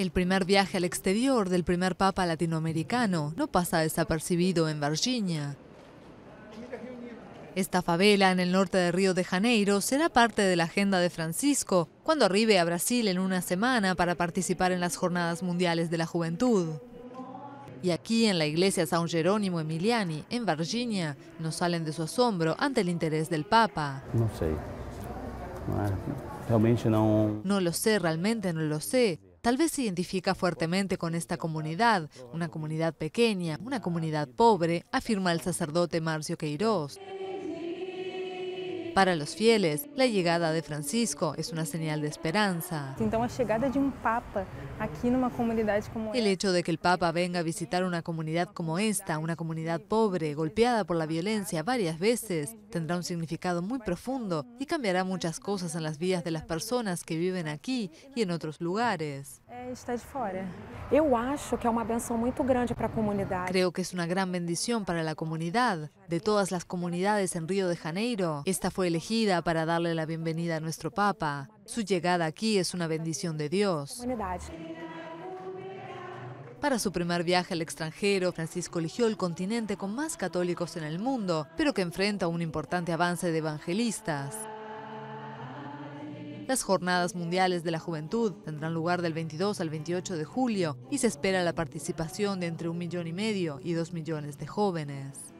El primer viaje al exterior del primer papa latinoamericano no pasa desapercibido en Virginia. Esta favela en el norte de Río de Janeiro será parte de la agenda de Francisco cuando arribe a Brasil en una semana para participar en las Jornadas Mundiales de la Juventud. Y aquí en la iglesia San Jerónimo Emiliani, en Virginia, no salen de su asombro ante el interés del Papa. No sé. realmente no. No lo sé, realmente no lo sé. Tal vez se identifica fuertemente con esta comunidad, una comunidad pequeña, una comunidad pobre, afirma el sacerdote Marcio Queiroz. Para los fieles, la llegada de Francisco es una señal de esperanza. Um el hecho de que el Papa venga a visitar una comunidad como esta, una comunidad pobre, golpeada por la violencia varias veces, tendrá un significado muy profundo y cambiará muchas cosas en las vidas de las personas que viven aquí y en otros lugares. Creo que es una gran bendición para la comunidad de todas las comunidades en Río de Janeiro, esta fue elegida para darle la bienvenida a nuestro Papa. Su llegada aquí es una bendición de Dios. Para su primer viaje al extranjero, Francisco eligió el continente con más católicos en el mundo, pero que enfrenta un importante avance de evangelistas. Las Jornadas Mundiales de la Juventud tendrán lugar del 22 al 28 de julio y se espera la participación de entre un millón y medio y dos millones de jóvenes.